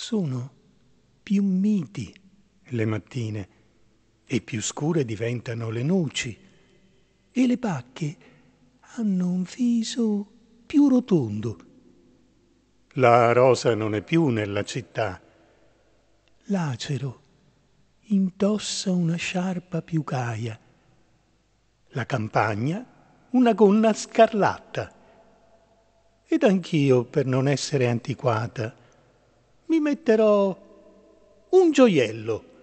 sono più miti le mattine e più scure diventano le noci e le pacche hanno un viso più rotondo. La rosa non è più nella città. L'acero indossa una sciarpa più gaia. La campagna una gonna scarlatta. Ed anch'io, per non essere antiquata, mi metterò un gioiello